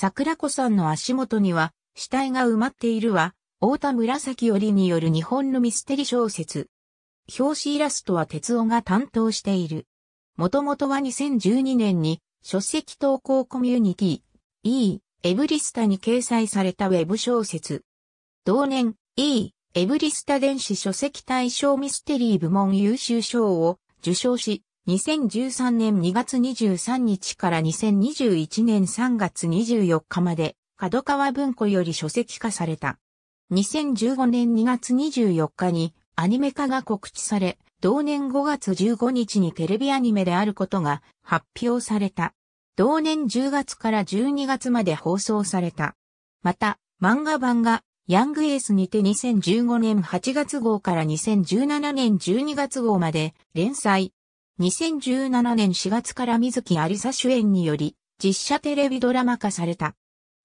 桜子さんの足元には死体が埋まっているは、大田紫織による日本のミステリ小説。表紙イラストは哲夫が担当している。もともとは2012年に書籍投稿コミュニティ E エブリスタに掲載されたウェブ小説。同年 E エブリスタ電子書籍大賞ミステリー部門優秀賞を受賞し、2013年2月23日から2021年3月24日まで、角川文庫より書籍化された。2015年2月24日にアニメ化が告知され、同年5月15日にテレビアニメであることが発表された。同年10月から12月まで放送された。また、漫画版がヤングエースにて2015年8月号から2017年12月号まで連載、2017年4月から水木有沙主演により、実写テレビドラマ化された。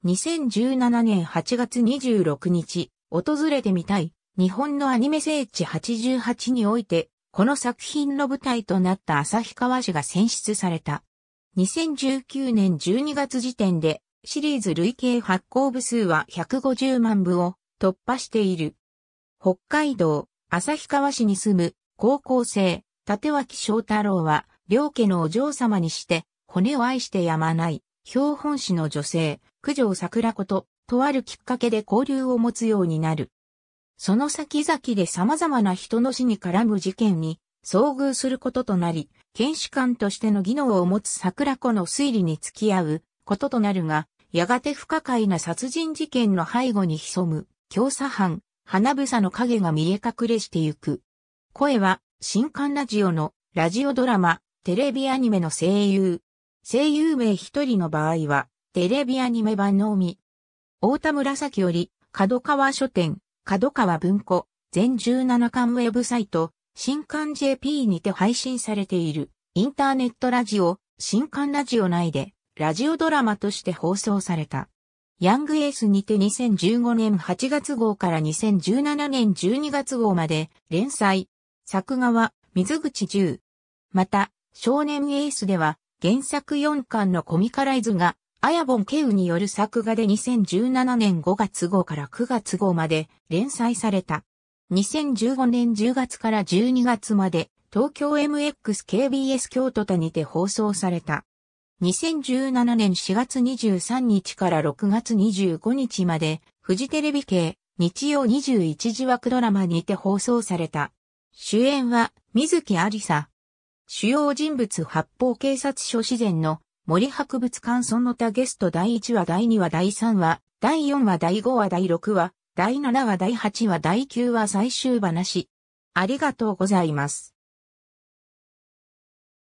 2017年8月26日、訪れてみたい、日本のアニメ聖地88において、この作品の舞台となった旭川市が選出された。2019年12月時点で、シリーズ累計発行部数は150万部を突破している。北海道、旭川市に住む高校生、立脇翔太郎は、両家のお嬢様にして、骨を愛してやまない、標本師の女性、九条桜子と、とあるきっかけで交流を持つようになる。その先々で様々な人の死に絡む事件に遭遇することとなり、検視官としての技能を持つ桜子の推理に付き合うこととなるが、やがて不可解な殺人事件の背後に潜む、教唆犯、花房の影が見え隠れしてゆく。声は、新刊ラジオのラジオドラマ、テレビアニメの声優。声優名一人の場合は、テレビアニメ版のみ。大田紫より、角川書店、角川文庫、全17巻ウェブサイト、新刊 JP にて配信されている、インターネットラジオ、新刊ラジオ内で、ラジオドラマとして放送された。ヤングエースにて2015年8月号から2017年12月号まで連載、作画は水口十。また、少年エースでは原作4巻のコミカライズが、アヤボン・ケウによる作画で2017年5月号から9月号まで連載された。2015年10月から12月まで東京 MXKBS 京都他にて放送された。2017年4月23日から6月25日までフジテレビ系日曜21時枠ドラマにて放送された。主演は、水木ありさ。主要人物発砲警察署自然の森博物館その他ゲスト第1話第2話第3話、第4話第5話第6話、第7話第8話第9話最終話。ありがとうございます。